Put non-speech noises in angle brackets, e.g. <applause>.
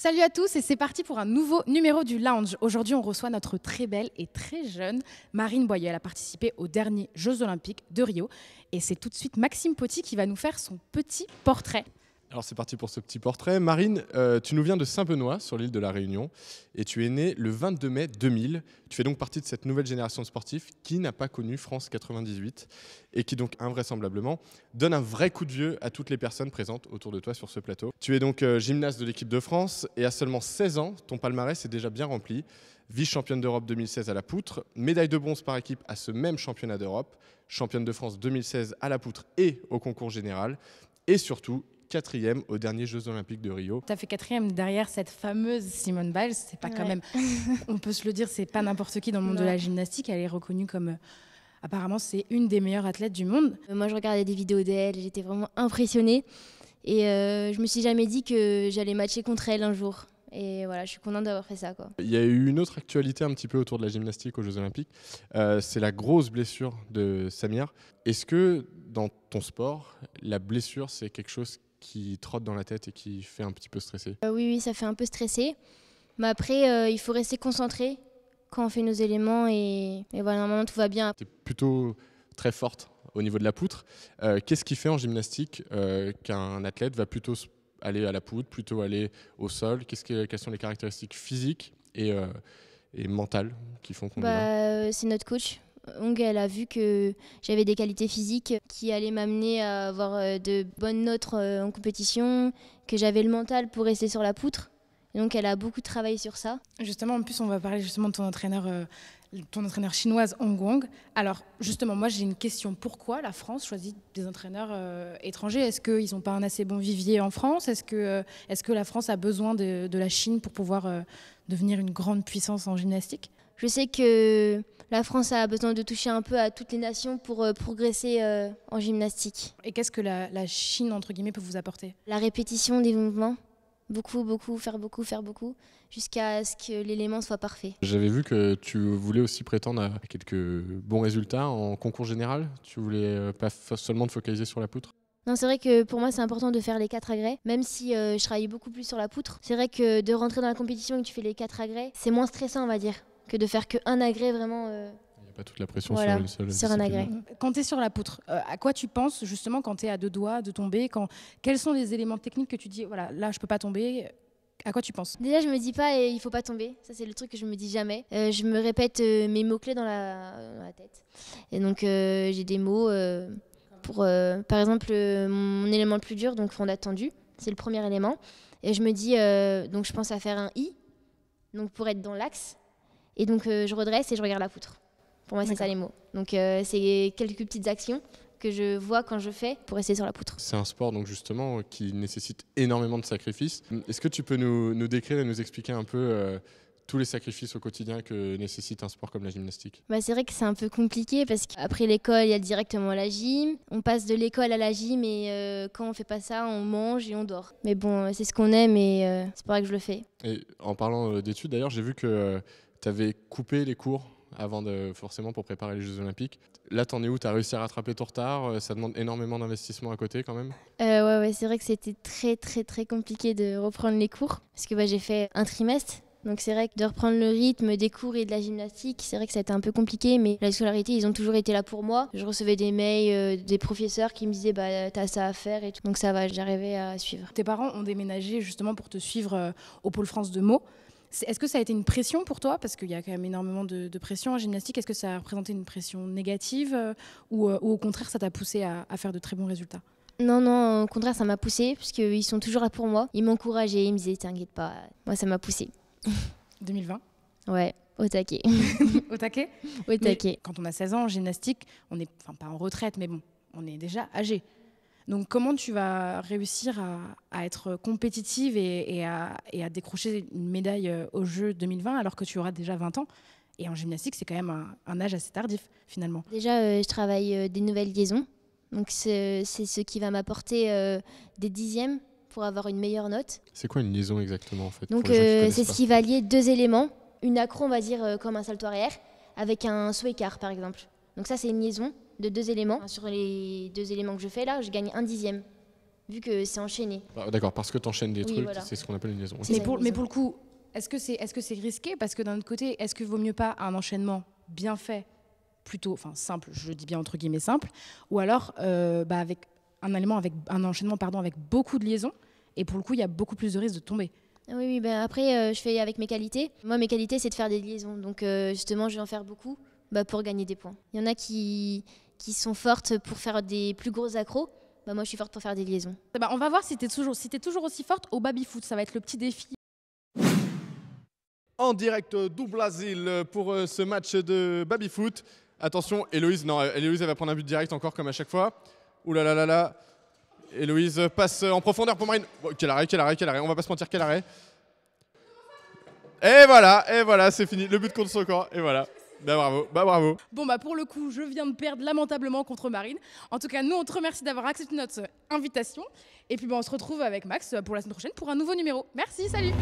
Salut à tous et c'est parti pour un nouveau numéro du Lounge. Aujourd'hui, on reçoit notre très belle et très jeune Marine Boyer. Elle a participé aux derniers Jeux Olympiques de Rio et c'est tout de suite Maxime Poti qui va nous faire son petit portrait. Alors c'est parti pour ce petit portrait. Marine, euh, tu nous viens de Saint-Benoît, sur l'île de la Réunion, et tu es née le 22 mai 2000. Tu fais donc partie de cette nouvelle génération de sportifs qui n'a pas connu France 98 et qui donc invraisemblablement donne un vrai coup de vieux à toutes les personnes présentes autour de toi sur ce plateau. Tu es donc euh, gymnaste de l'équipe de France et à seulement 16 ans, ton palmarès est déjà bien rempli. Vice-championne d'Europe 2016 à la poutre, médaille de bronze par équipe à ce même championnat d'Europe, championne de France 2016 à la poutre et au concours général, et surtout quatrième aux derniers Jeux Olympiques de Rio. Tu as fait quatrième derrière cette fameuse Simone Biles. C'est pas quand même. On peut se le dire, c'est pas n'importe qui dans le monde de la gymnastique. Elle est reconnue comme. Euh, apparemment, c'est une des meilleures athlètes du monde. Euh, moi, je regardais des vidéos d'elle, j'étais vraiment impressionnée. Et euh, je me suis jamais dit que j'allais matcher contre elle un jour. Et voilà, je suis contente d'avoir fait ça. Quoi. Il y a eu une autre actualité un petit peu autour de la gymnastique aux Jeux Olympiques. c'est la grosse blessure de Samir. Est-ce que dans ton sport, la blessure, c'est quelque chose qui trotte dans la tête et qui fait un petit peu stresser euh, oui, oui, ça fait un peu stressé, Mais après, euh, il faut rester concentré quand on fait nos éléments et, et voilà, normalement tout va bien. Tu es plutôt très forte au niveau de la poutre. Euh, qu'est-ce qui fait en gymnastique qu'un athlète va plutôt aller à la poutre, plutôt aller au sol quest Quelles sont les caractéristiques physiques et, mentales qui font qu'on bah, C'est notre coach, Hong, elle a vu que j'avais des qualités physiques qui allaient m'amener à avoir euh, de bonnes notes euh, en compétition, que j'avais le mental pour rester sur la poutre. Donc elle a beaucoup travaillé sur ça. Justement, en plus, on va parler justement de ton entraîneur, euh, ton entraîneur chinoise Hong Wong. Alors justement, moi j'ai une question. Pourquoi la France choisit des entraîneurs étrangers Est-ce qu'ils n'ont pas un assez bon vivier en France Est-ce que, la France a besoin de la Chine pour pouvoir devenir une grande puissance en gymnastique je sais que la France a besoin de toucher un peu à toutes les nations pour euh, progresser euh, en gymnastique. Et qu'est-ce que la, Chine, entre guillemets, peut vous apporter La répétition des mouvements. Beaucoup, beaucoup, faire beaucoup, faire beaucoup, jusqu'à ce que l'élément soit parfait. J'avais vu que tu voulais aussi prétendre à quelques bons résultats en concours général. Tu voulais euh, pas seulement te focaliser sur la poutre non, c'est vrai que pour moi, c'est important de faire les quatre agrès, même si je travaille beaucoup plus sur la poutre. C'est vrai que de rentrer dans la compétition et que tu fais les quatre agrès, c'est moins stressant, on va dire que de faire qu'un agrès vraiment. Euh, il n'y a pas toute la pression sur un agrès. Quand tu es sur la poutre, euh, à quoi tu penses justement quand tu es à deux doigts de tomber quand... Quels sont les éléments techniques que tu dis voilà, là je peux pas tomber à quoi tu penses Déjà, je me dis pas et eh, il faut pas tomber. Ça, c'est le truc que je me dis jamais. Euh, je me répète mes mots-clés dans la, tête. Et donc, j'ai des mots pour, par exemple, mon élément le plus dur, donc fond attendu, c'est le premier élément. Et je me dis, donc je pense à faire un I, donc pour être dans l'axe. Et donc, euh, je redresse et je regarde la poutre. Pour moi, c'est ça les mots. Donc, euh, c'est quelques petites actions que je vois quand je fais pour rester sur la poutre. C'est un sport donc justement qui nécessite énormément de sacrifices. Est-ce que tu peux nous, décrire et nous expliquer un peu euh, tous les sacrifices au quotidien que nécessite un sport comme la gymnastique bah C'est vrai que c'est un peu compliqué parce qu'après l'école, il y a directement la gym. On passe de l'école à la gym et quand on fait pas ça, on mange et on dort. Mais bon, c'est ce qu'on aime et c'est pour ça que je le fais. Et en parlant d'études, d'ailleurs, j'ai vu que tu avais coupé les cours avant de forcément pour préparer les Jeux Olympiques. Là, t'en es où T'as réussi à rattraper ton retard euh, Ça demande énormément d'investissement à côté quand même. Euh, ouais, ouais c'est vrai que c'était très très très compliqué de reprendre les cours parce que j'ai fait un trimestre. Donc c'est vrai que de reprendre le rythme des cours et de la gymnastique, c'est vrai que ça a été un peu compliqué, mais la scolarité, ils ont toujours été là pour moi. Je recevais des mails euh, des professeurs qui me disaient bah t'as ça à faire et tout. Donc ça va, j'arrivais à suivre. Tes parents ont déménagé justement pour te suivre euh, au pôle France de Meaux. Est-ce que ça a été une pression pour toi Parce qu'il y a quand même énormément de, pression en gymnastique. Est-ce que ça a représenté une pression négative euh, euh, ou, au contraire, ça t'a poussé à, faire de très bons résultats non, non, au contraire, ça m'a poussé, parce qu'ils sont toujours là pour moi. Ils m'encourageaient, ils me disaient, t'inquiète pas. Moi, ça m'a poussé. 2020 <laughs> Ouais, au taquet. <laughs> au taquet Au taquet. quand on a 16 ans en gymnastique, on est, enfin pas en retraite, mais bon, on est déjà âgé. Donc comment tu vas réussir à, être compétitive et, à, décrocher une médaille au jeu 2020 alors que tu auras déjà 20 ans Et en gymnastique, c'est quand même un, âge assez tardif finalement. Déjà, euh, je travaille euh, des nouvelles liaisons. Donc c'est ce qui va m'apporter euh, des dixièmes pour avoir une meilleure note. C'est quoi une liaison exactement en fait Donc c'est ce qui va lier deux éléments, une accro on va dire comme un salto arrière, avec un saut écart par exemple. Donc ça c'est une liaison de deux éléments. Sur les deux éléments que je fais là, je gagne un dixième, vu que c'est enchaîné. Ah, d'accord, parce que tu enchaînes des trucs, c'est ce qu'on appelle une liaison. Mais, pour, le coup, est-ce que c'est est -ce c'est risqué Parce que d'un autre côté, est-ce que vaut mieux pas un enchaînement bien fait, plutôt, enfin simple, je dis bien entre guillemets simple, ou alors euh, bah, avec un, élément avec, un enchaînement pardon, avec beaucoup de liaisons, et pour le coup, il y a beaucoup plus de risques de tomber ah oui, oui bah, après, euh, je fais avec mes qualités. Moi, mes qualités, c'est de faire des liaisons. Donc, euh, justement, je vais en faire beaucoup. Bah, pour gagner des points. Il y en a qui, qui sont fortes pour faire des plus gros accros. Bah, moi, je suis forte pour faire des liaisons. Bah, on va voir si tu es, toujours, si toujours aussi forte au baby-foot. Ça va être le petit défi en direct euh, du asile euh, pour euh, ce match de baby-foot. Attention, Héloïse, non, Héloïse, elle va prendre un but direct encore comme à chaque fois. Ouh là là là là. Héloïse passe en profondeur pour Marine. Oh, quel arrêt, quel arrêt, quel arrêt. On va pas se mentir, quel arrêt. Et voilà, et voilà, c'est fini. Le but contre son corps, et voilà. Bah bravo, bah bravo. Bon bah pour le coup, je viens de perdre lamentablement contre Marine. En tout cas, nous on te remercie d'avoir accepté notre invitation. Et puis bon bah, on se retrouve avec Max pour la semaine prochaine pour un nouveau numéro. Merci, salut.